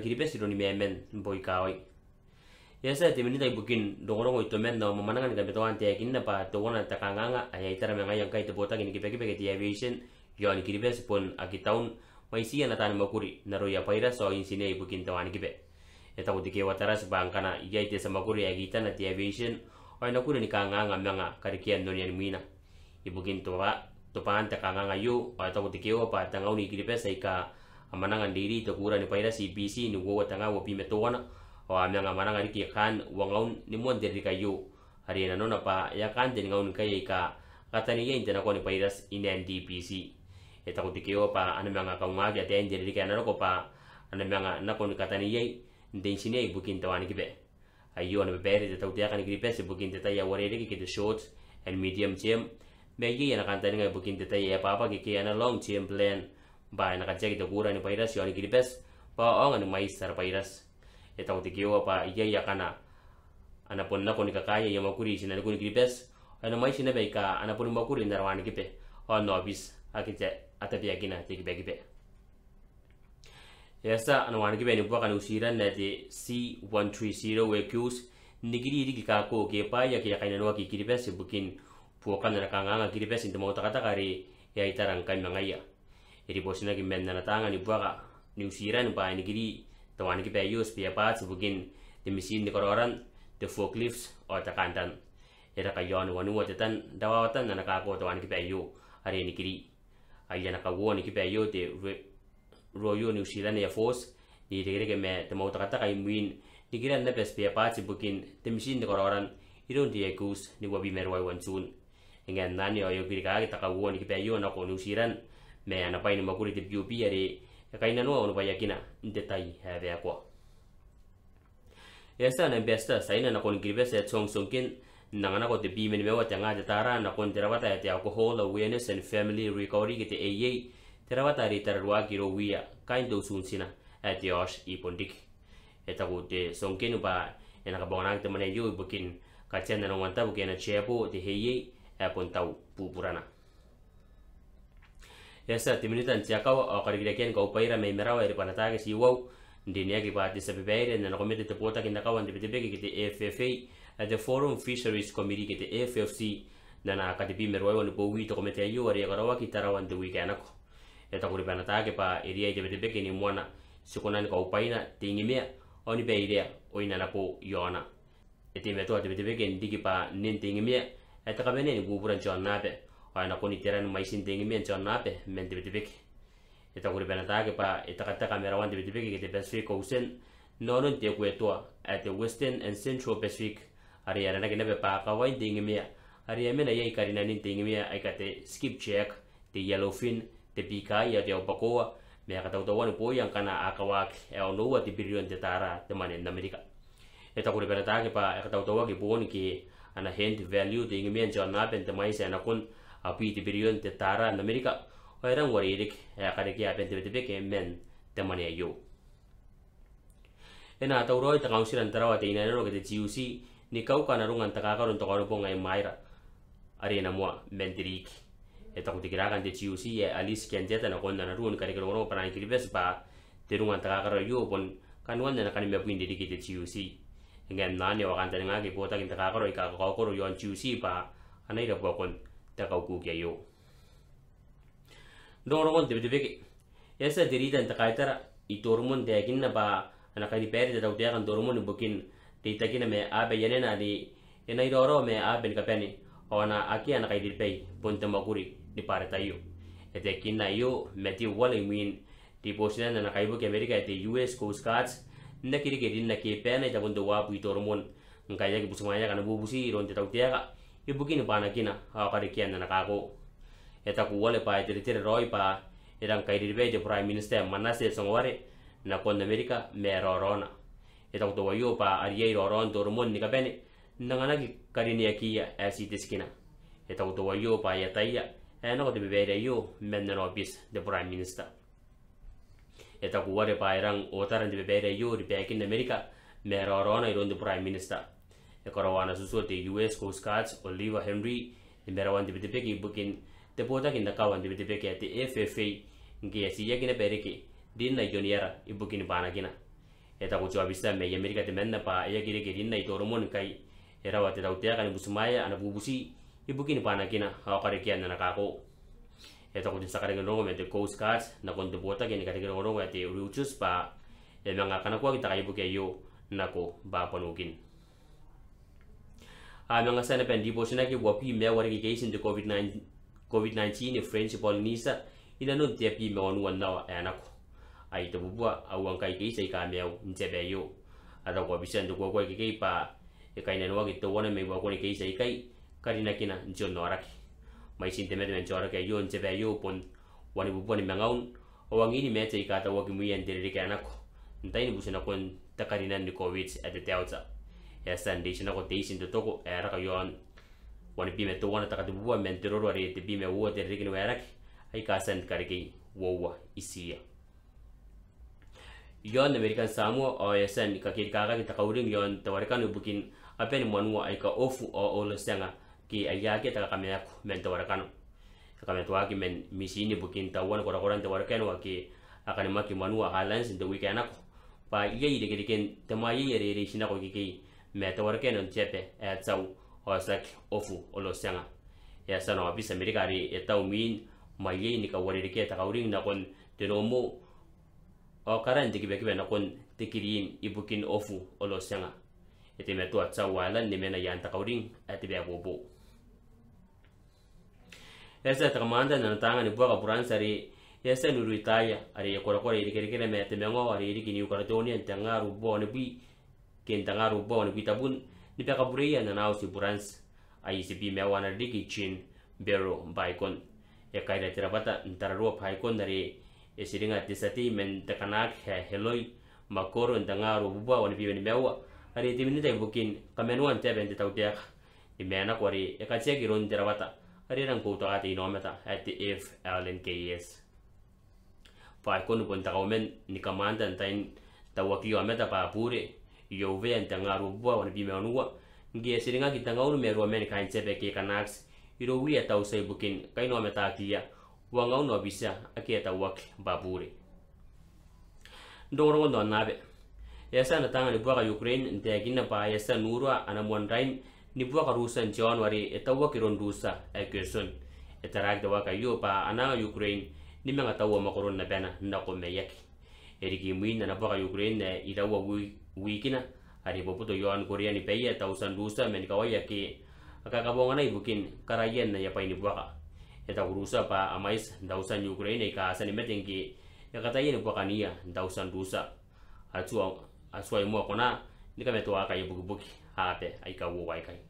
pesi doni memen boi kawai Yesa ya te menita ibukin dongorong oito men no memanangan kan betoan te yakin apa togona nganga aya itara mengayang kai te bota kini kipe kipe kiti aviation yon pesi pun aki mai siya na tani makuri naro ya paira so insine ibukin tawan kipe eta ya utike watara bangkana iya ite kuri aki ita na te aviation oi nakuri ni kanganga menga karikian donian mina ibukin towa topan takanganga yu oi ta utike opa tangauni kiripesi ka amananga diri takura oh, ya kan, ni paira PC ni wo tanga wo pime towana o amya amanangan riki kan wangaun ni mon deri kayu hari na nona pa ya kan den ngaun kay ka katani ye intena ko ni paira in e takut ko dikeo pa anamanga kaunga ya den deri kay na ko pa mianga na kata ni katani ye den sine ibukin tawani kibe ayo ane bebere ta utia kan gripe pesi bukin ta ya wari ki kito short and medium term Bagi yang akan tanya bukin detail ya apa apa kiki long term plan ba na kacha kita kura ni pairas yoni kiripes pa ong ani mai sar pairas etang ti kiwa pa iya iya kana ana pon iya na koni kakaya ya makuri sina ni koni kiripes ana mai sina bae ka ana pon makuri ndar wani kipe on no bis akite atapi akina tiki kipe kipe yasa ana wani kipe ni bwa usiran na ti C130 WQs nigiri iri kika ko ke pa ya kia kaina no ki kiripes bukin puokan na kanganga kiripes ndo mo takata kari ya e itarang kan mangaya iri bosina ki men na tanga ni buaka ni usiran ni ini ni giri tawan ki pe yus pe pa tsu di misin de forklifts o oh, ta kantan ira ka yon wanu atau tan dawa tan na ka ko tawan ki ini yu ari ni giri ai na ka ni ki yu te royo ni usiran ni force oh, ni de gere me te mau ta ka kai di ni gira na pes pe pa tsu di misin kororan iron di ekus ni wabi merwai wansun Engan nani oyo kiri kaki takawu ni kipe yu na konu usiran me pai ni makuri te piupi yare kaina no ono kina ndetai have yakwa yasa na besta saina na kon gribe se chong songkin nangana ko te bi men mewa tanga de tara na kon terawata ya e te alcohol awareness and family recovery ke te eye terawata ri ki giro wiya kain do sun sina at yosh ipondik eta ko te songkin ba ena ka bonang te mane yo bukin ka chen na wanta bukin na chepo te heye apon tau pupurana yasa yake ntiakawa okarigirakiani kaupaira na eripanatake siwau pota sapipeire nanakomete tipuotakinakawa ntipitipeki kiti FFA the Forum Fisheries Committee kiti FFC nana katipimerwaiwa nipouwite komete ayuwa eta kuri ntiwiikanako etakuripanatage pa iria itipitipeki ni mwana sikunani kaupaina tingimia onipeirea oinanapu yona etimetua tipitipeki ndikipa nintingimia etakabeneni kuupura nchonape ana koni teran maisin dengi men chon na pe men de de bek ita kuri bana ta ke pa ita kata kamera wan de de ke de pacific ocean nonon te kue tua at the western and central pacific ari ara na ke be pa kawain wai dengi me ari yame na yai karina nin dengi me ai kate skip check te yellowfin te pika ya te opakoa me kata tau wan po yang kana akawak e ono wa te birion te tara te manen amerika ita kuri bana ta ke pa e kata tau tawa ke bon ke ana hand value dengi me jan na ben te maisa na api di beriun te tara Amerika orang wari irik ya kare ki pen tebe tebe ke men te ayo ena atau uroi ta kausiran tarawa ini ina ro ke te ni kau kana rungan ta kakaron to karo ponga maira arena mua mentirik eta kutikirakan te GUC ya alis kian jeta na konda na ruon kare kero parang kiribes ba te rungan ta kakaro yo pon kanuan na kanime puin dediki te GUC ngem nani wakan tani ngaki ta kinta kakaro ikakakakoro yon anai ba anaira buakon takauku kia yo. Dong rongon tebe tebe ke, yasa diri dan takaitar i tormon teakin na ba anakai di peri tetau teakan tormon i bukin di takin na me abe yane na di yana i doro me abe ni kapeni, o aki anakai di pei pun temakuri di pare tayo. E teakin na yo meti wale i di posina anakai buki amerika e US Coast Guards na kiri kiri na kepe na i takun do wabu i tormon. Ngkai yaki busumanya kana bubusi ron tetau teakan i bukini bana kina ha kari kian na kago eta ku wale pa tere tere roi pa iran kai dirbe prime minister manase songware na kon amerika me rorona eta ku to yo pa ariye roron to rumon ni kabene nangana ki kari ni akiya asi tiskina eta ku to yo pa yataiya ena ko dibere yo menne robis de prime minister eta ku ware pa iran otaran dibere yo di pekin amerika me rorona iron de prime minister karawana suso te US Coast Guards Oliver Henry de merawan de bitipek i bukin te pota kin da kawan de bitipek ate FFA ngi asi yagina bereke din na joniara i bukin bana gina eta ko jawabi sa me Amerika te menna pa yagire ke din na itoromon kai era wate dautea kan busumaya ana bubusi i bukin bana gina ha kare kian na kako eta ko din sakare ngin me te Coast Guards na kon te pota kin kare ngin rongo ate pa e manga kana kita kai buke yo nako ba panugin Abiyanga sana pen devotion ki wapi me wargi keisin de COVID-19 COVID-19 ni French Polynesia ina no dia pi me onu wanawa eh, anako ai to bubwa au an kai kei sei ka me au be yo ada ko bisan de ko ko kei pa e kai nenu to wana me ko kei sei kai karina kina njo noraki mai sin temer men jora ke yo be yo pon wani bubwa ni mangaun awang ni me sei ka ta wagi mu yen de ri ka anako ntai ni ko kon takarina ni COVID at the delta ya san di sini ko te itu toko erak yon wani bime to wana taka tubuwa men tiro ro re te bime wo te rikin wera ki ai ka san kare ki wo isiya yon american Samoa o ya san ka ki kita ka ki taka yon tawarkan ubukin apen manu ai ka ofu o olo sanga ki ayake taka kami aku men tawarakano kame tua men misi ini bukin tawan kora kora tawar wa ki akan maki manua halan sin de weekend ako pa iya ide ke diken tema iya ire ire ko chepe metoworokeno ncepe etsau osak ofu sanga ya olosenga yasana wapisa mirikari etau min maye ni ka wori ke ta kawaririke takauring nakon tenomo okaran tikibekibe nakon tikirin ibukin ofu sanga olosenga etimetu atsau walan nimena yan takauring atibe bobo ta yasa takamanda nanatanga ni bwaga buransari yasa nuru itaya ari ri korakora irikerikere metemengo ari irikini ukaratoni entanga rubo ni bi kentanga rupa wani kuitabun nipa kabureya na nao si burans a isi bi mewa na diki chin bero baikon ya kaida bata ntara ruwa paikon dari esiringa ti men takanak he heloi makoro ntanga rupa wani bi wani mewa ari timini tai bukin kamenuan teben te tau tiak imena kwari ya katsia giron a ari rang kouta ati inometa at if lnks paikon pun takaumen nikamanda ntain tawakio ameta apure yove yantanga arubwa wana bime wanuwa ngie siringa kitanga unu meruwa men kain sepe ke kanaks iro wi ata usai bukin kaino metakia, kia wanga unu abisa ake ata wak babure ndongrongo ndo nabe yasa na tanga ni ka Ukraine ntegina pa yasa nurwa ana rain, ni ka rusa nchewan wari eta waki rondusa ekeson etarak da waka yu pa ana Ukraine ni menga tawo makoron na bena ndako meyaki eriki muina na bwaka Ukraine irawa wi wikina hari popu to yoan korea ni paya tausan dusa men kawaya ki kakabongan ay bukin karayan na yapa ini buaka eta ya urusa pa amais dausan ukraine ka asa ni meteng ki ya yakatayin buwaka niya dausan dusa atu aswai mo kona ni kame to aka ya buki hape aika wu wai kai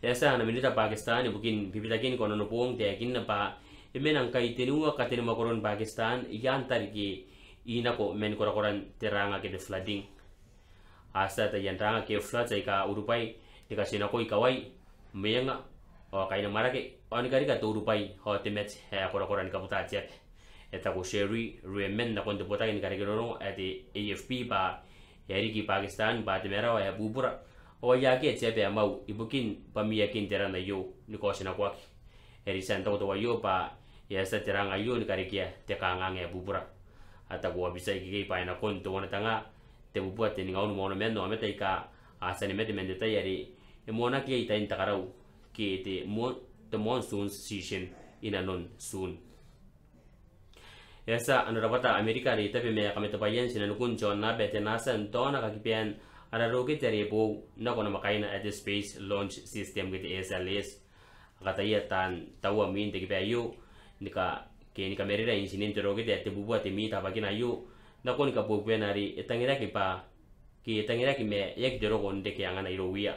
yasa na minita pakistan ibukin bibitakin kono no puong te yakin na pa imenang kai tenua makoron pakistan iyan tariki ina ko men kora kora teranga ke de flooding asa ta yan ranga ke flood sai ka urupai de ka sina i kawai meyanga o kaina marake on kari ka to urupai ho te met he kora kora ni ka buta che eta ko sheri remen na kon de buta ni gari gero at e afp ba yari e ki pakistan ba de mera ya bubura o ya ke che be mau ibukin kin terana yo ni ko sina kwaki eri santo to wa yo ba ya sa teranga yo ni kari ke te kanga nge bubura ata gua bisa ikike ipaina to wana tanga te tebubuwa teni ngaunu mono mendo ameta ika asani mete mende e mona kia ita intakarau ke te mo mon monsoon season ina non soon yasa anurabata amerika ri tapi me kameta bayan sina nukun na bete nasa ntona ara ada rogi bo na kona makaina at the space launch system gitu SLS kata iya tan tawa min te ayu nika keni kamerera da injinin tero ke te bubu ate mi ta yu na koni ka bubu ena ya ri etangira ki pa ki etangira ki me yek dero kon ke anga na iro wia ya.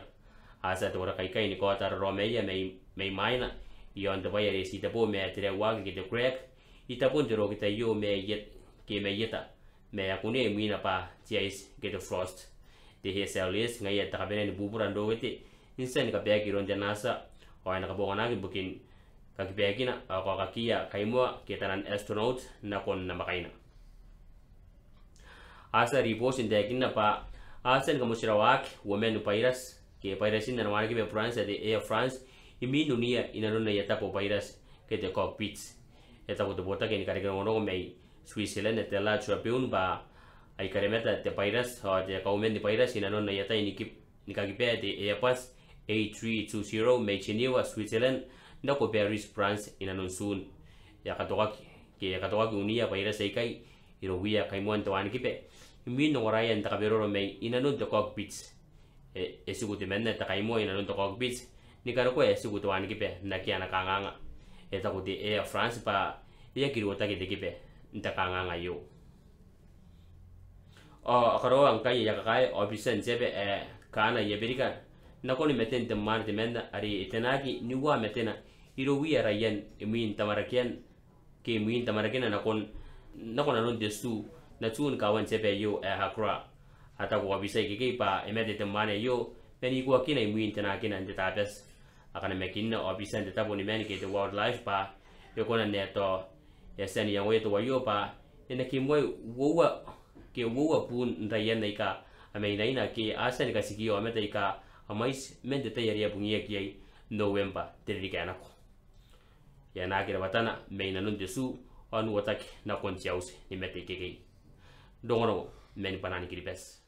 asa te wora kai kai ni kota tar ro me ya me me maina yon de bayare si te bo me ki crack ita pun dero ki te yu me yet ki me yeta me ya kuni e mi na pa ti ke frost te he selis ngai yeta ta bene ni bubu ran do ke te insen ka pe ki ron o ena ka bo ki bukin kakipiyakina akwakakiya kaimua ketanan astronaut nakon makaina. asa ripos intayakinna pa asen kamushirawak women pairas ke pairasin nanwana be france de air france imi nunia na yata ko pairas ke te cockpits eta ko tobota ke nikare ke ngono mei switzerland te la peun ba ai karemeta te pairas ho te kaumen de pairas na yata inikip nikakipe te air pass A320 mei Switzerland nda ko paris france ina non sun ya katoka ke ya katoka toka ke unia pa ira sei kai iro wiya kai muan to an kipe mi no ra ya nda ka bero me ina non to bits e esigu te menne ta kai mo ina non to bits ni ka ko esigu to an kipe na ki ana ka nga e ta ko te air france pa ya kiro ta ke te kipe nda ka nga yo o akaro ang kai ya ka kai officer jebe e kana ye berika nakoni meten te mar te menda ari itenaki niwa metena iro wi arayan emuin tamarakian ke emuin tamarakian na kon na kon desu, destu na tun kawan sepe yo e eh, hakra hata ko bisa ke ke pa emete temane yo meni ko akina emuin tena kina ande tabes akana mekin na obisa ande taboni meni ke the life pa yo kona neto yesen ya yang to wa yo pa ene ke moy wowa ke wowa pun ndayan naika amei naina ke asen ka sikio amete ka amais mende te yaria ya bungie ya kiai November tiririkana ko yanakira watana meina nunte su anu watak na kontiause ni mete kekei dongono meni panani kiripes